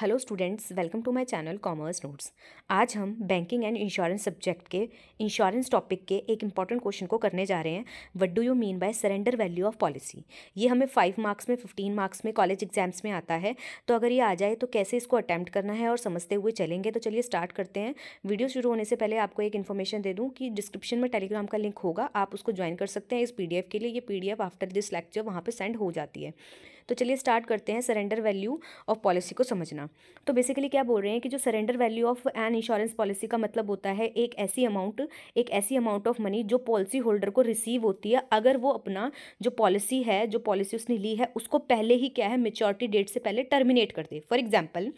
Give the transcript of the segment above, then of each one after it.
hello students welcome to my channel commerce notes आज हम banking and insurance subject के insurance topic के एक इंपॉर्टेंट क्वेश्चन को करने जा रहे हैं what do you mean by surrender value of policy ये हमें फाइव मार्क्स में फिफ्टीन मार्क्स में कॉलेज एग्जाम्स में आता है तो अगर ये आ जाए तो कैसे इसको अटैम्प्ट करना है और समझते हुए चलेंगे तो चलिए स्टार्ट करते हैं वीडियो शुरू होने से पहले आपको एक इन्फॉर्मेशन दे दूँ कि डिस्क्रिप्शन में टेलीग्राम का लिंक होगा आप उसको ज्वाइन कर सकते हैं इस पी के लिए ये पी आफ्टर दिस लेक्चर वहाँ पर सेंड हो जाती है तो चलिए स्टार्ट करते हैं सरेंडर वैल्यू ऑफ पॉलिसी को समझना तो बेसिकली क्या बोल रहे हैं कि जो surrender value of an insurance policy का मतलब होता है एक ऐसी अमाउंट एक ऐसी अमाउंट ऑफ मनी जो पॉलिसी होल्डर को रिसीव होती है अगर वो अपना जो पॉलिसी है जो पॉलिसी उसने ली है उसको पहले ही क्या है मेच्योरिटी डेट से पहले टर्मिनेट कर दे फॉर एग्जाम्पल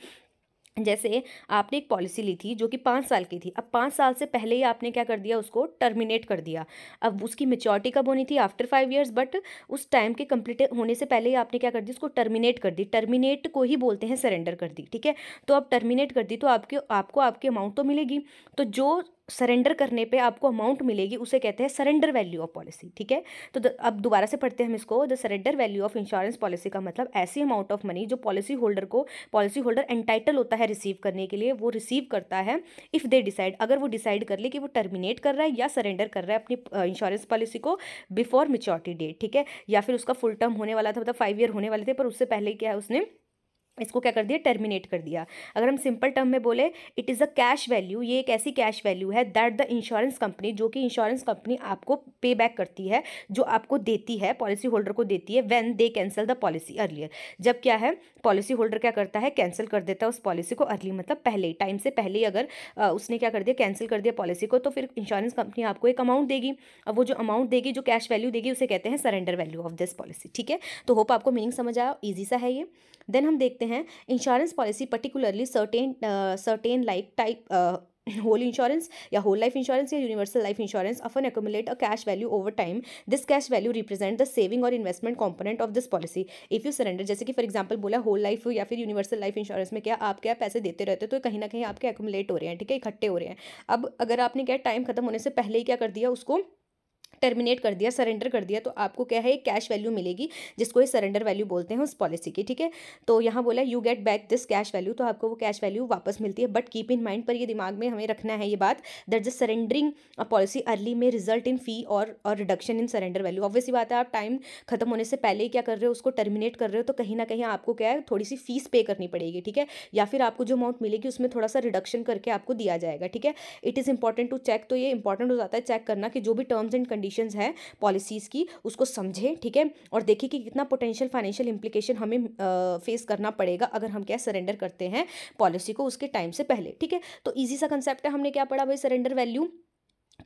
जैसे आपने एक पॉलिसी ली थी जो कि पाँच साल की थी अब पाँच साल से पहले ही आपने क्या कर दिया उसको टर्मिनेट कर दिया अब उसकी मेच्योरिटी कब होनी थी आफ्टर फाइव इयर्स बट उस टाइम के कंप्लीट होने से पहले ही आपने क्या कर दी उसको टर्मिनेट कर दी टर्मिनेट को ही बोलते हैं सरेंडर कर दी ठीक है तो अब टर्मिनेट कर दी तो आपके आपको आपकी अमाउंट तो मिलेगी तो जो सरेंडर करने पे आपको अमाउंट मिलेगी उसे कहते हैं सरेंडर वैल्यू ऑफ पॉलिसी ठीक है तो द, अब दोबारा से पढ़ते हैं हम इसको the surrender value of insurance policy का मतलब ऐसी अमाउंट ऑफ मनी जो पॉलिसी होल्डर को पॉलिसी होल्डर एंटाइटल होता है रिसीव करने के लिए वो रिसीव करता है इफ़ दे डिसाइड अगर वो डिसाइड कर ले कि वो टर्मिनेट कर रहा है या सरेंडर कर रहा है अपनी इंश्योरेंस पॉलिसी को बिफोर मेच्योरिटी डेट ठीक है या फिर उसका फुल टर्म होने वाला था मतलब फाइव ईयर होने वाले थे पर उससे पहले क्या है उसने इसको क्या कर दिया टर्मिनेट कर दिया अगर हम सिंपल टर्म में बोले it is a cash value ये एक ऐसी कैश वैल्यू है दैट द इंश्योरेंस कंपनी जो कि इंश्योरेंस कंपनी आपको पे बैक करती है जो आपको देती है पॉलिसी होल्डर को देती है when they cancel the policy earlier जब क्या है पॉलिसी होल्डर क्या करता है कैंसिल कर देता है उस पॉलिसी को अर्ली मतलब पहले टाइम से पहले ही अगर आ, उसने क्या कर दिया कैंसिल कर दिया पॉलिसी को तो फिर इंश्योरेंस कंपनी आपको एक अमाउंट देगी और वो जो अमाउंट देगी जो कैश वैल्यू देगी उसे कहते हैं surrender value of this policy ठीक है तो होप आपको मीनिंग समझ आया ईजी सा है ये देन हम देखते हैं सकते हैं insurance policy particularly certain certain like type whole insurance या होल लाइफ इंश्योरेंस या universal life insurance often accumulate a cash value over time this cash value represent the saving और investment component of this policy if you surrender जैसे कि for example बोला whole life या फिर universal life insurance में क्या आप क्या पैसे देते रहते तो कहीं ना कहीं आपके एकोमुलेट हो रहे हैं ठीक है इकट्ठे हो रहे हैं अब अगर आपने क्या टाइम खत्म होने से पहले ही क्या कर दिया उसको टर्मिनेट कर दिया सरेंडर कर दिया तो आपको क्या है कैश वैल्यू मिलेगी जिसको ये सरेंडर वैल्यू बोलते हैं उस पॉलिसी की ठीक है तो यहाँ बोला you get back this cash value तो आपको वो कैश वैल्यू वापस मिलती है बट कीप इन माइंड पर ये दिमाग में हमें रखना है ये बात that the surrendering policy early में रिजल्ट इन फी और और reduction in surrender value obviously बात है आप टाइम खत्म होने से पहले ही क्या कर रहे हो उसको टर्मिनेट कर रहे हो तो कहीं ना कहीं आपको क्या है थोड़ी सी फीस पे करनी पड़ेगी ठीक है या फिर आपको जो अमाउंट मिलेगी उसमें थोड़ा सा रिडक्शन करके आपको दिया जाएगा ठीक है it is important to check तो ये इंपॉर्टेंट हो जाता है चेक करना कि जो भी टर्म्स एंड कंडीशंस है पॉलिसीज़ की उसको समझें ठीक है और देखें कि कितना पोटेंशियल फाइनेंशियल इम्प्लीकेशन हमें फेस करना पड़ेगा अगर हम क्या सरेंडर करते हैं पॉलिसी को उसके टाइम से पहले ठीक है तो ईजी सा कंसेप्ट है हमने क्या पढ़ा भाई सरेंडर वैल्यू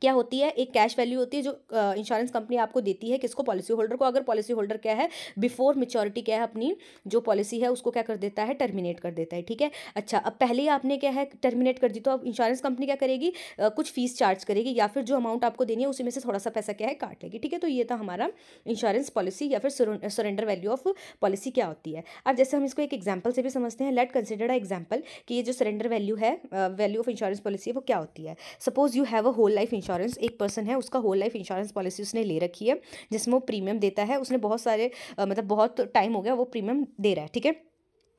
क्या होती है एक कैश वैल्यू होती है जो इंश्योरेंस कंपनी आपको देती है किसको पॉलिसी होल्डर को अगर पॉलिसी होल्डर क्या है बिफोर मेच्योरिटी क्या है अपनी जो पॉलिसी है उसको क्या कर देता है टर्मिनेट कर देता है ठीक है अच्छा अब पहले ही आपने क्या है टर्मिनेट कर दी तो अब इंश्योरेंस कंपनी क्या करेगी आ, कुछ फीस चार्ज करेगी या फिर जो अमाउंट आपको देनी है उसी में से थोड़ा सा पैसा क्या है काट लेगी ठीक है तो ये था हमारा इंश्योरेंस पॉलिसी या फिर सरेंडर वैल्यू ऑफ पॉलिसी क्या होती है अब जैसे हम इसको एक एग्जाम्पल से भी समझते हैं लेट कंसिडर अ एग्जाम्पल कि ये जो सरेंडर वैल्यू है वैल्यू ऑफ इंश्योरेंस पॉलिसी है वो क्या होती है suppose you have a whole life insurance एक पर्सन है उसका होल लाइफ इंश्योरेंस पॉलिसी उसने ले रखी है जिसमें वो प्रीमियम देता है उसने बहुत सारे मतलब बहुत टाइम हो गया वो प्रीमियम दे रहा है ठीक है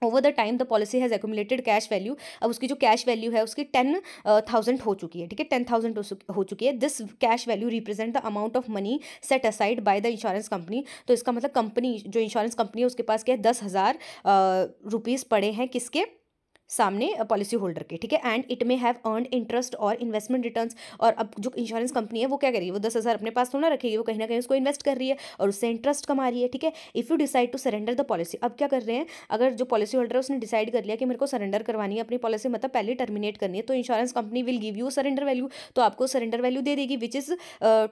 over the time the policy has accumulated cash value अब उसकी जो कैश वैल्यू है उसकी टेन थाउजेंड हो चुकी है ठीक है टेन थाउजेंड हो चुकी है this cash value represent the amount of money set aside by the insurance company तो इसका मतलब कंपनी जो इंश्योरेंस कंपनी है उसके पास क्या है दस हज़ार रुपीज़ पड़े हैं किसके सामने पॉलिसी होल्डर के ठीक है and it may have earn interest और इन्वेस्टमेंट रिटर्न और अब जो इंश्योरेंस कंपनी है वो क्या करेगी वो दस हज़ार अपने पास थोड़ा तो रखेगी वो कहीं ना कहीं उसको इन्वेस्ट कर रही है और उससे इंटरेस्ट कमा रही है ठीक है if you decide to surrender the policy अब क्या कर रहे हैं अगर जो पॉलिसी होल्डर है उसने डिसाइड कर लिया कि मेरे को सरेंडर करवानी है अपनी पॉलिसी मतलब पहले टर्मिनेट करनी है तो insurance company will give you surrender value तो आपको सरेंडर वैल्यू दे देगी which is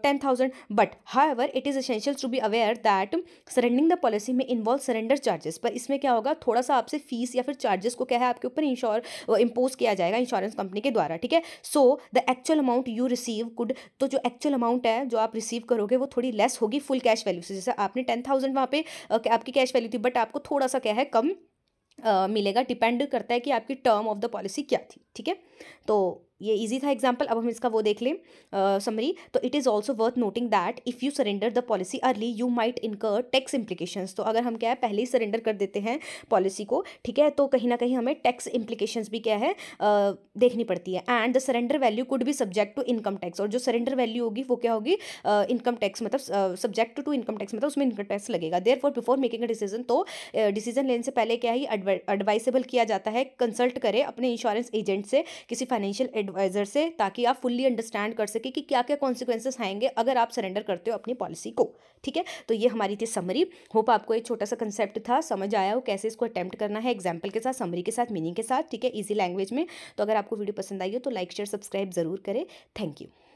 ten thousand but ever it is essential to be aware that surrendering the policy में इन्वॉल्व सरेंडर चार्जेस पर इसमें क्या होगा थोड़ा सा आपसे फीस या फिर चार्जेस को क्या है आपके ऊपर इंश्योर इम्पोज uh, किया जाएगा इंश्योरेंस कंपनी के द्वारा ठीक है so the actual amount you receive could तो जो एक्चुअल अमाउंट है जो आप रिसीव करोगे वो थोड़ी लेस होगी फुल कैश वैल्यू से जैसे आपने टेन थाउजेंड वहाँ पे आपकी कैश वैल्यू थी बट आपको थोड़ा सा क्या है कम Uh, मिलेगा डिपेंड करता है कि आपकी टर्म ऑफ द पॉलिसी क्या थी ठीक है तो ये इजी था एग्जाम्पल अब हम इसका वो देख लें समरी तो it is also worth noting that if you surrender the policy early you might incur tax implications तो अगर हम क्या है पहले ही सरेंडर कर देते हैं पॉलिसी को ठीक है तो कहीं ना कहीं हमें टैक्स इम्प्लीकेशंस भी क्या है uh, देखनी पड़ती है and the surrender value could भी सब्जेक्ट टू इनकम टैक्स और जो सरेंडर वैल्यू होगी वो क्या होगी इनकम uh, टैक्स मतलब सब्जेक्ट टू इनकम टैक्स मतलब उसमें इनकम टैक्स लगेगा therefore before making a decision तो डिसीजन लेने से पहले क्या ही एडवाइसेबल किया जाता है कंसल्ट करें अपने इंश्योरेंस एजेंट से किसी फाइनेंशियल एडवाइज़र से ताकि आप फुल्ली अंडरस्टैंड कर सके कि क्या क्या कॉन्सिक्वेंसेस आएंगे अगर आप सरेंडर करते हो अपनी पॉलिसी को ठीक है तो ये हमारी थी समरी होप आपको एक छोटा सा कंसेप्ट था समझ आया हो कैसे इसको अटैम्प्ट करना है एग्जाम्पल के साथ समरी के साथ मीनिंग के साथ ठीक है ईजी लैंग्वेज में तो अगर आपको वीडियो पसंद आई हो तो लाइक शेयर सब्सक्राइब ज़रूर करें थैंक यू